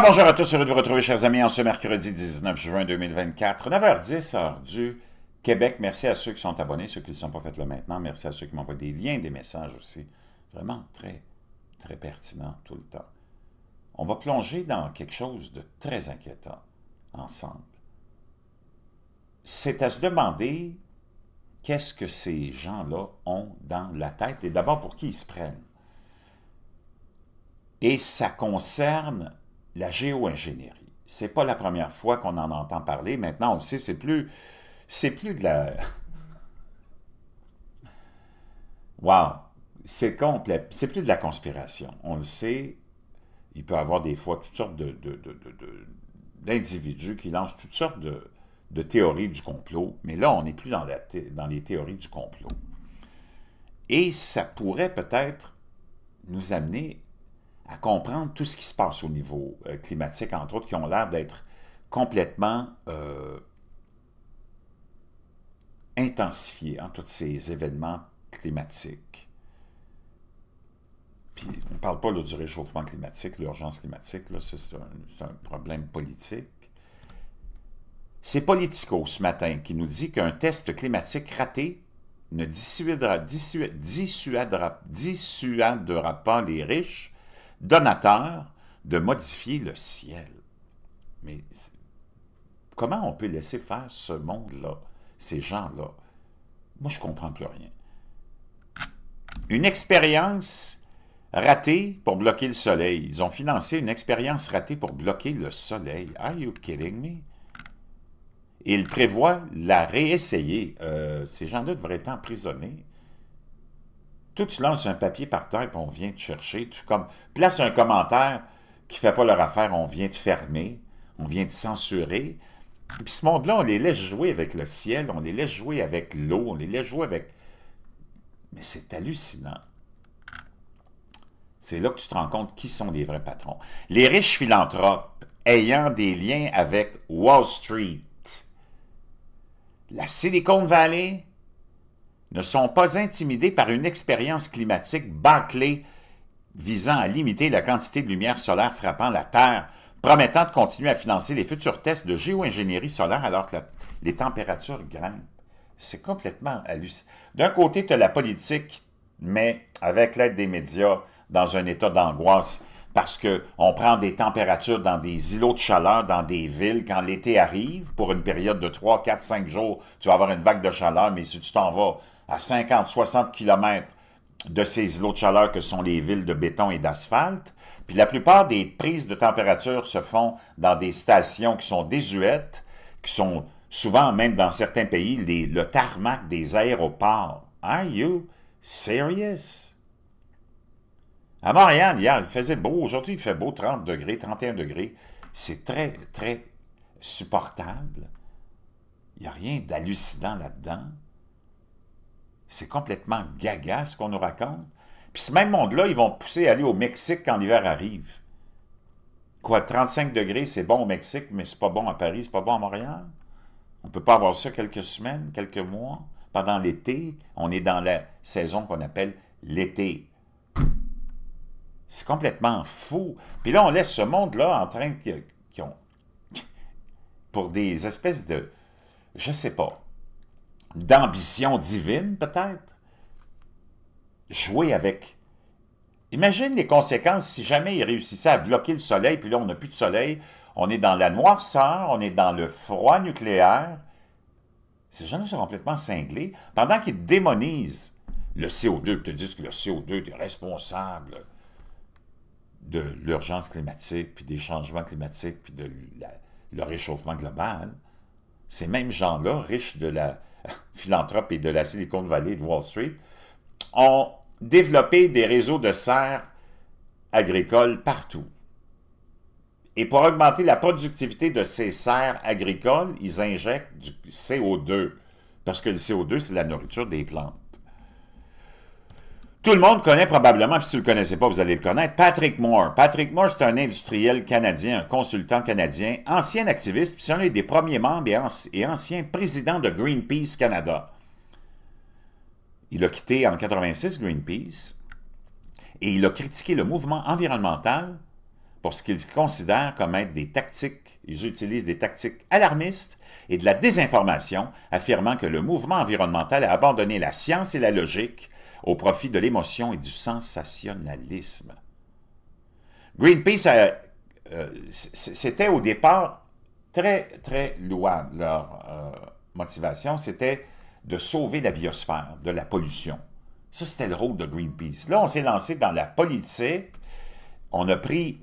bonjour à tous, heureux de vous retrouver, chers amis, en ce mercredi 19 juin 2024, 9h10, heure du Québec. Merci à ceux qui sont abonnés, ceux qui ne sont pas faits là maintenant. Merci à ceux qui m'envoient des liens, des messages aussi. Vraiment très, très pertinent tout le temps. On va plonger dans quelque chose de très inquiétant ensemble. C'est à se demander qu'est-ce que ces gens-là ont dans la tête et d'abord pour qui ils se prennent. Et ça concerne la géo-ingénierie. C'est pas la première fois qu'on en entend parler. Maintenant, on le sait, c'est plus, c'est plus de la. waouh, c'est complet. C'est plus de la conspiration. On le sait. Il peut y avoir des fois toutes sortes d'individus qui lancent toutes sortes de, théories du complot. Mais là, on n'est plus dans, dans les théories du complot. Et ça pourrait peut-être nous amener à comprendre tout ce qui se passe au niveau euh, climatique, entre autres, qui ont l'air d'être complètement euh, intensifiés, en hein, tous ces événements climatiques. Puis on ne parle pas là, du réchauffement climatique, l'urgence climatique, c'est un, problème politique. C'est Politico ce matin qui nous dit qu'un test climatique raté ne dissuadera, dissuadera, dissuadera, pas les riches donateur de modifier le ciel. Mais comment on peut laisser faire ce monde-là, ces gens-là? Moi, je ne comprends plus rien. Une expérience ratée pour bloquer le soleil. Ils ont financé une expérience ratée pour bloquer le soleil. Are you kidding me? Ils prévoient la réessayer. Euh, ces gens-là devraient être emprisonnés. Toi, tu lances un papier par terre, puis on vient te chercher. Tu comme, places un commentaire qui fait pas leur affaire, on vient te fermer, on vient te censurer. Puis ce monde-là, on les laisse jouer avec le ciel, on les laisse jouer avec l'eau, on les laisse jouer avec... Mais c'est hallucinant. C'est là que tu te rends compte qui sont les vrais patrons. Les riches philanthropes ayant des liens avec Wall Street, la Silicon Valley, ne sont pas intimidés par une expérience climatique bâclée visant à limiter la quantité de lumière solaire frappant la Terre, promettant de continuer à financer les futurs tests de géo-ingénierie solaire alors que les températures grimpent. C'est complètement hallucinant. D'un côté, tu as la politique, mais avec l'aide des médias, dans un état d'angoisse parce qu'on prend des températures dans des îlots de chaleur, dans des villes. Quand l'été arrive, pour une période de 3, 4, 5 jours, tu vas avoir une vague de chaleur, mais si tu t'en vas à 50, 60 km de ces îlots de chaleur que sont les villes de béton et d'asphalte. Puis la plupart des prises de température se font dans des stations qui sont désuètes, qui sont souvent, même dans certains pays, les, le tarmac des aéroports. Are you serious? À Montréal, hier, il faisait beau. Aujourd'hui, il fait beau, 30 degrés, 31 degrés. C'est très, très supportable. Il n'y a rien d'hallucinant là-dedans. C'est complètement gaga ce qu'on nous raconte. Puis ce même monde-là, ils vont pousser à aller au Mexique quand l'hiver arrive. Quoi, 35 degrés, c'est bon au Mexique, mais c'est pas bon à Paris, c'est pas bon à Montréal. On peut pas avoir ça quelques semaines, quelques mois. Pendant l'été, on est dans la saison qu'on appelle l'été. C'est complètement fou. Puis là, on laisse ce monde-là en train de... pour des espèces de... Je sais pas d'ambition divine, peut-être, jouer avec. Imagine les conséquences si jamais ils réussissaient à bloquer le soleil, puis là, on n'a plus de soleil, on est dans la noirceur, on est dans le froid nucléaire. Ces gens-là sont complètement cinglés. Pendant qu'ils démonisent le CO2, te disent que le CO2 est responsable de l'urgence climatique, puis des changements climatiques, puis de le réchauffement global, ces mêmes gens-là, riches de la philanthrope et de la Silicon Valley de Wall Street, ont développé des réseaux de serres agricoles partout. Et pour augmenter la productivité de ces serres agricoles, ils injectent du CO2, parce que le CO2, c'est la nourriture des plantes. Tout le monde connaît probablement, puis si vous ne le connaissez pas, vous allez le connaître, Patrick Moore. Patrick Moore, c'est un industriel canadien, un consultant canadien, ancien activiste, puis c'est un des premiers membres et, ancien président de Greenpeace Canada. Il a quitté en 1986 Greenpeace et il a critiqué le mouvement environnemental pour ce qu'il considère comme être des tactiques, ils utilisent des tactiques alarmistes et de la désinformation, affirmant que le mouvement environnemental a abandonné la science et la logique au profit de l'émotion et du sensationnalisme. Greenpeace, euh, c'était au départ très, très louable, leur euh, motivation, c'était de sauver la biosphère de la pollution. Ça, c'était le rôle de Greenpeace. Là, on s'est lancé dans la politique, on a pris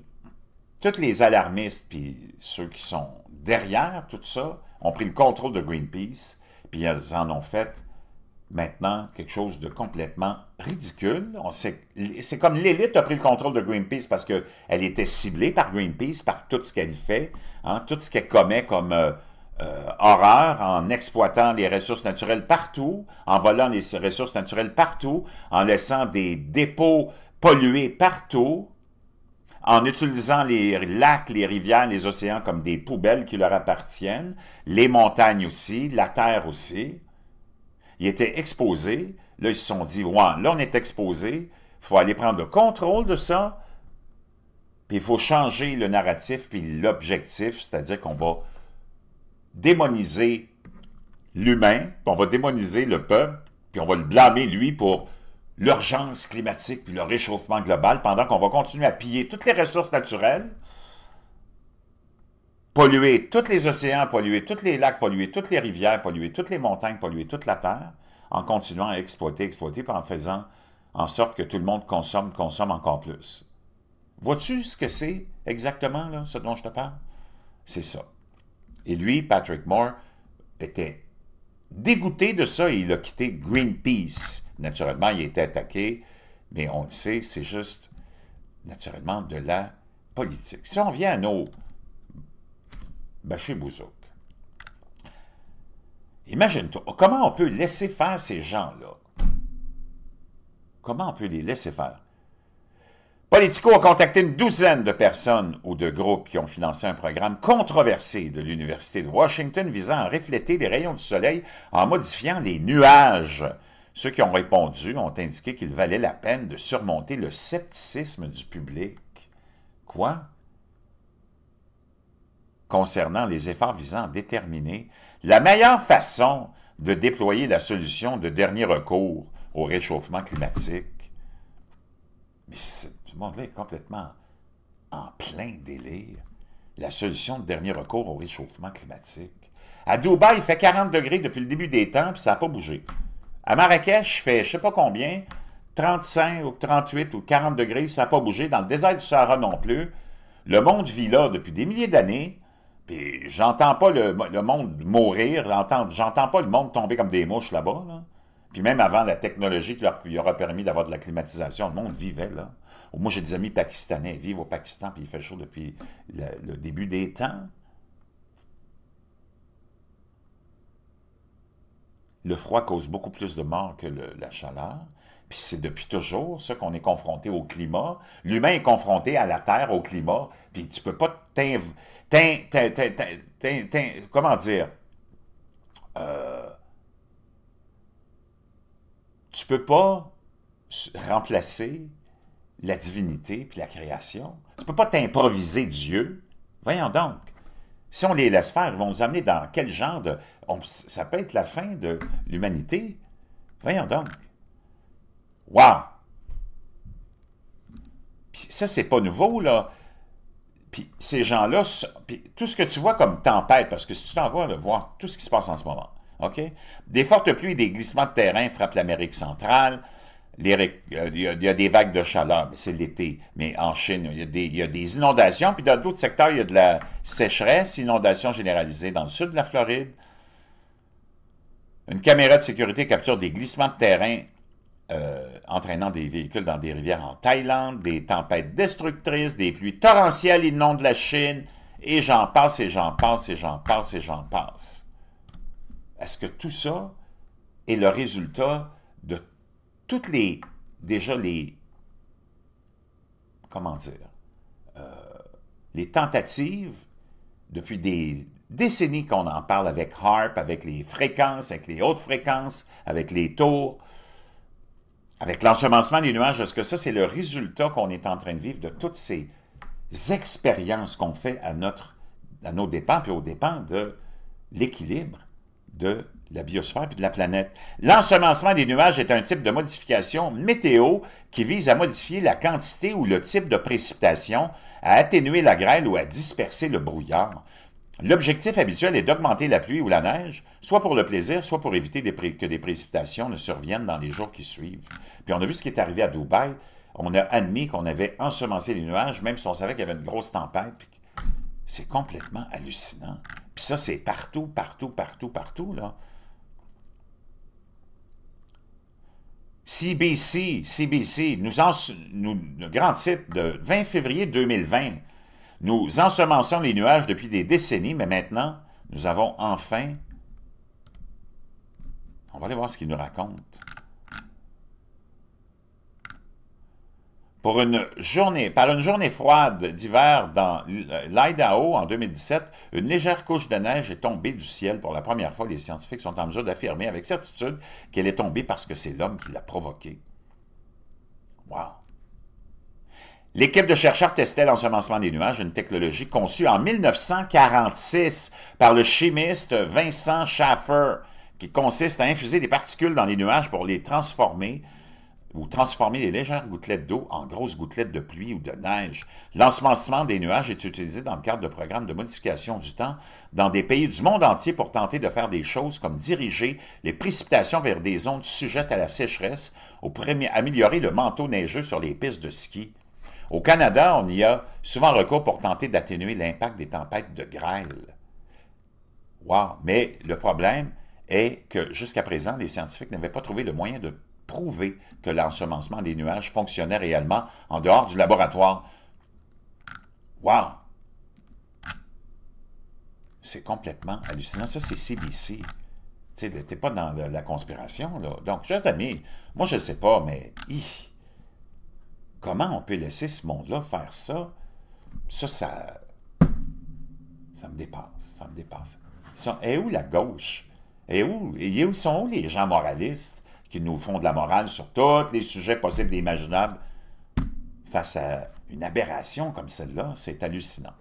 tous les alarmistes, puis ceux qui sont derrière tout ça, ont pris le contrôle de Greenpeace, puis ils en ont fait maintenant quelque chose de complètement ridicule. C'est comme l'élite a pris le contrôle de Greenpeace parce qu'elle était ciblée par Greenpeace, par tout ce qu'elle fait, hein, tout ce qu'elle commet comme euh, euh, horreur en exploitant les ressources naturelles partout, en volant les ressources naturelles partout, en laissant des dépôts pollués partout, en utilisant les lacs, les rivières, les océans comme des poubelles qui leur appartiennent, les montagnes aussi, la terre aussi. Ils étaient exposés. Là, ils se sont dit, ouais, là, on est exposé. Il faut aller prendre le contrôle de ça. Puis il faut changer le narratif puis l'objectif, c'est-à-dire qu'on va démoniser l'humain, puis on va démoniser le peuple, puis on va le blâmer, lui, pour l'urgence climatique puis le réchauffement global, pendant qu'on va continuer à piller toutes les ressources naturelles, polluer tous les océans, polluer tous les lacs, polluer toutes les rivières, polluer toutes les montagnes, polluer toute la terre, en continuant à exploiter, exploiter, puis en faisant en sorte que tout le monde consomme, consomme encore plus. Vois-tu ce que c'est exactement, là, ce dont je te parle? C'est ça. Et lui, Patrick Moore, était dégoûté de ça et il a quitté Greenpeace. Naturellement, il était attaqué, mais on le sait, c'est juste, naturellement, de la politique. Si on vient à nos Baché ben, Bouzouk. Imagine-toi, oh, comment on peut laisser faire ces gens-là? Comment on peut les laisser faire? Politico a contacté une douzaine de personnes ou de groupes qui ont financé un programme controversé de l'Université de Washington visant à refléter les rayons du soleil en modifiant les nuages. Ceux qui ont répondu ont indiqué qu'il valait la peine de surmonter le scepticisme du public. Quoi? concernant les efforts visant à déterminer la meilleure façon de déployer la solution de dernier recours au réchauffement climatique. Mais ce monde-là est complètement en plein délire. La solution de dernier recours au réchauffement climatique. À Dubaï, il fait 40 degrés depuis le début des temps, puis ça n'a pas bougé. À Marrakech, il fait je ne sais pas combien, 35 ou 38 ou 40 degrés, ça n'a pas bougé. Dans le désert du Sahara non plus. Le monde vit là depuis des milliers d'années. Puis j'entends pas le, monde mourir, j'entends pas le monde tomber comme des mouches là-bas. Puis même avant la technologie qui leur, aurait aura permis d'avoir de la climatisation, le monde vivait là. Moi, j'ai des amis pakistanais, ils vivent au Pakistan, puis il fait chaud depuis le début des temps. Le froid cause beaucoup plus de morts que la chaleur. Puis c'est depuis toujours ça qu'on est confronté au climat. L'humain est confronté à la Terre, au climat. Puis tu peux pas t'in... Comment dire? Tu euh, tu peux pas remplacer la divinité puis la création. Tu peux pas t'improviser Dieu. Voyons donc. Si on les laisse faire, ils vont nous amener dans quel genre de... ça peut être la fin de l'humanité. Voyons donc. Wow! Puis ça, c'est pas nouveau, là. Puis ces gens-là, tout ce que tu vois comme tempête, parce que si tu t'en vas voir tout ce qui se passe en ce moment, OK? Des fortes pluies des glissements de terrain frappent l'Amérique centrale, il, y a, des vagues de chaleur, c'est l'été. Mais en Chine, il y, a des, inondations. Puis dans d'autres secteurs, il y a de la sécheresse, inondations généralisées dans le sud de la Floride. Une caméra de sécurité capture des glissements de terrain euh, entraînant des véhicules dans des rivières en Thaïlande, des tempêtes destructrices, des pluies torrentielles inondent la Chine, et j'en passe, et j'en passe, et j'en passe, et j'en passe. Est-ce que tout ça est le résultat de toutes les, déjà les, comment dire, euh, les tentatives, depuis des décennies qu'on en parle avec Harp, avec les fréquences, avec les hautes fréquences, avec les tours, avec l'ensemencement des nuages, est-ce que ça, c'est le résultat qu'on est en train de vivre de toutes ces expériences qu'on fait à notre à nos dépens, puis aux dépens de l'équilibre de de la biosphère et de la planète. L'ensemencement des nuages est un type de modification météo qui vise à modifier la quantité ou le type de précipitation, à atténuer la grêle ou à disperser le brouillard. L'objectif habituel est d'augmenter la pluie ou la neige, soit pour le plaisir, soit pour éviter que des précipitations ne surviennent dans les jours qui suivent. Puis on a vu ce qui est arrivé à Dubaï. On a admis qu'on avait ensemencé les nuages, même si on savait qu'il y avait une grosse tempête. C'est complètement hallucinant. Puis ça, c'est partout, partout, partout, partout. Là. CBC, CBC, nous, le grand titre de 20 février 2020. Nous ensemençons les nuages depuis des décennies, mais maintenant, nous avons enfin... On va aller voir ce qu'il nous raconte. pour une journée, par une journée froide d'hiver dans l'Idaho en 2017, une légère couche de neige est tombée du ciel. Pour la première fois, les scientifiques sont en mesure d'affirmer avec certitude qu'elle est tombée parce que c'est l'homme qui l'a provoquée. Wow! L'équipe de chercheurs testait l'ensemencement des nuages, une technologie conçue en 1946 par le chimiste Vincent Schaffer, qui consiste à infuser des particules dans les nuages pour les transformer ou transformer les légères gouttelettes d'eau en grosses gouttelettes de pluie ou de neige. L'ensemencement des nuages est utilisé dans le cadre de programmes de modification du temps dans des pays du monde entier pour tenter de faire des choses comme diriger les précipitations vers des zones sujettes à la sécheresse ou améliorer le manteau neigeux sur les pistes de ski. Au Canada, on y a souvent recours pour tenter d'atténuer l'impact des tempêtes de grêle. Mais le problème est que jusqu'à présent, les scientifiques n'avaient pas trouvé le moyen de prouver que l'ensemencement des nuages fonctionnait réellement en dehors du laboratoire. Wow! C'est complètement hallucinant. Ça, c'est CBC. Tu n'es pas dans la conspiration. Là. Donc, chers amis, moi, je sais pas, mais comment on peut laisser ce monde-là faire ça? Ça, ça... Ça me dépasse, ça me dépasse. et où la gauche? Et où, et où sont les gens moralistes? qui nous font de la morale sur tous les sujets possibles et imaginables face à une aberration comme celle-là. C'est hallucinant.